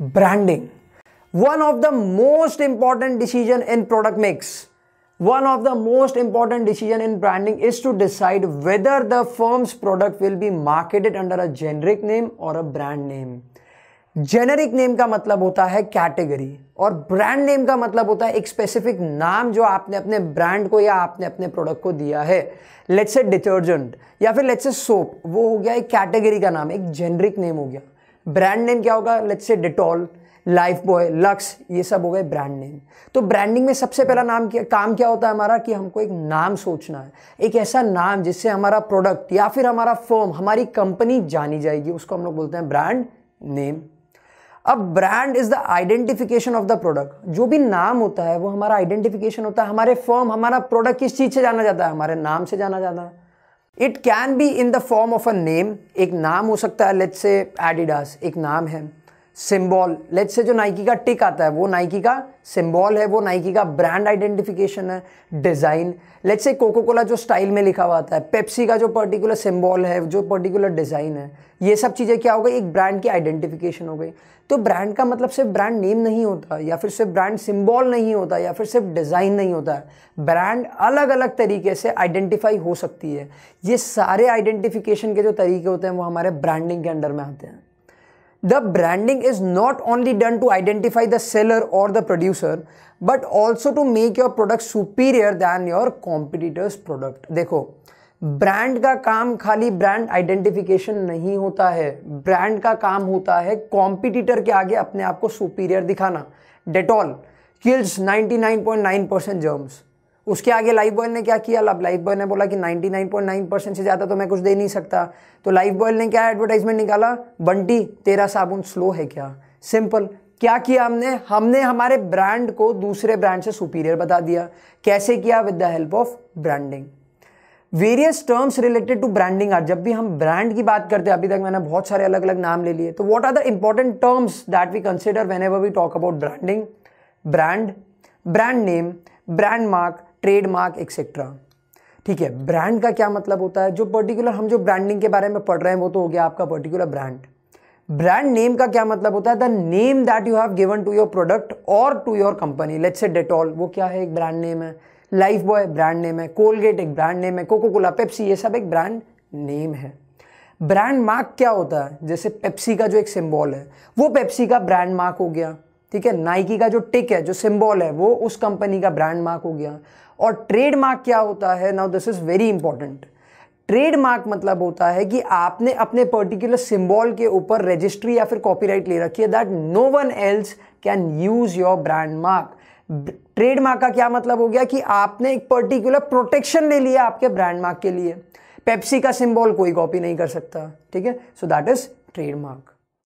branding one of the most important decision in product makes one of the most important decision in branding is to decide whether the firms product will be marketed under a generic name or a brand name generic name का मतलब होता है category और brand name का मतलब होता है एक स्पेसिफिक नाम जो आपने अपने ब्रांड को या आपने अपने प्रोडक्ट को दिया है लेट्स ए डिटर्जेंट या फिर लेट्स से सोप वो हो गया एक कैटेगरी का नाम एक जेनरिक नेम हो गया ब्रांड नेम क्या होगा let's say Dettol life boy lux ये सब हो गए ब्रांड नेम तो ब्रांडिंग में सबसे पहला नाम क्या काम क्या होता है हमारा कि हमको एक नाम सोचना है एक ऐसा नाम जिससे हमारा प्रोडक्ट या फिर हमारा फॉर्म हमारी कंपनी जानी जाएगी उसको हम लोग बोलते हैं ब्रांड नेम अब brand is the identification of the product जो भी नाम होता है वो हमारा आइडेंटिफिकेशन होता है हमारे फॉर्म हमारा प्रोडक्ट किस चीज़ से जाना जाता है हमारे नाम से जाना जाता है it can be in the form of a name एक नाम हो सकता है लेट से एडिडास एक नाम है सिम्बॉल लेट्स से जो नाइकी का टिक आता है वो नाइकी का सिम्बॉल है वो नाइकी का ब्रांड आइडेंटिफिकेशन है डिज़ाइन लेट से कोको कोला जो स्टाइल में लिखा हुआ आता है पेप्सी का जो पर्टिकुलर सिम्बॉल है जो पर्टिकुलर डिज़ाइन है ये सब चीज़ें क्या हो गई एक ब्रांड की आइडेंटिफिकेशन हो गई तो ब्रांड का मतलब सिर्फ ब्रांड नेम नहीं होता या फिर सिर्फ ब्रांड सिम्बॉल नहीं होता या फिर सिर्फ डिज़ाइन नहीं होता है ब्रांड अलग अलग तरीके से आइडेंटिफाई हो सकती है ये सारे आइडेंटिफिकेशन के जो तरीके होते हैं वो हमारे ब्रांडिंग के अंडर में आते हैं the branding is not only done to identify the seller और the producer but also to make your product superior than your competitors product देखो ब्रांड का काम खाली ब्रांड आइडेंटिफिकेशन नहीं होता है ब्रांड का काम होता है कॉम्पिटिटर के आगे अपने आप को सुपीरियर दिखाना Dettol kills 99.9% nine point nine percent germs उसके आगे लाइफ बॉय ने क्या किया अब लाइफ बॉय ने बोला कि 99.9 परसेंट से ज़्यादा तो मैं कुछ दे नहीं सकता तो लाइफ बॉय ने क्या एडवर्टाइजमेंट निकाला बंटी तेरा साबुन स्लो है क्या सिंपल क्या किया हमने हमने हमारे ब्रांड को दूसरे ब्रांड से सुपीरियर बता दिया कैसे किया with the help of branding various terms related to branding are जब भी हम ब्रांड की बात करते हैं अभी तक मैंने बहुत सारे अलग अलग नाम ले लिए तो what are the important terms that we consider whenever we talk about branding brand brand name brand mark trademark etcetera ठीक है ब्रांड का क्या मतलब होता है जो पर्टिकुलर हम जो ब्रांडिंग के बारे में पढ़ रहे हैं वो तो हो गया आपका पर्टिकुलर ब्रांड ब्रांड नेम का क्या मतलब होता है the name that you have given to your product और to your company let's say Dettol वो क्या है एक ब्रांड नेम है लाइफ बॉय ब्रांड नेम है कोलगेट एक ब्रांड नेम है कोको कोला पेप्सी ये सब एक ब्रांड नेम है ब्रांड मार्क क्या होता है जैसे पेप्सी का जो एक सिंबल है वो पेप्सी का ब्रांड मार्क हो गया ठीक है नाइकी का जो टिक है जो सिंबल है वो उस कंपनी का ब्रांड मार्क हो गया और ट्रेडमार्क क्या होता है now this is very important trademark मतलब होता है कि आपने अपने पर्टिकुलर सिंबल के ऊपर रजिस्ट्री या फिर कॉपीराइट ले रखी है that no one else can use your brand mark trademark का क्या मतलब हो गया कि आपने एक पर्टिकुलर प्रोटेक्शन ले लिया आपके ब्रांड मार्क के लिए पेप्सी का सिंबल कोई कॉपी नहीं कर सकता ठीक है सो दैट इज़ ट्रेडमार्क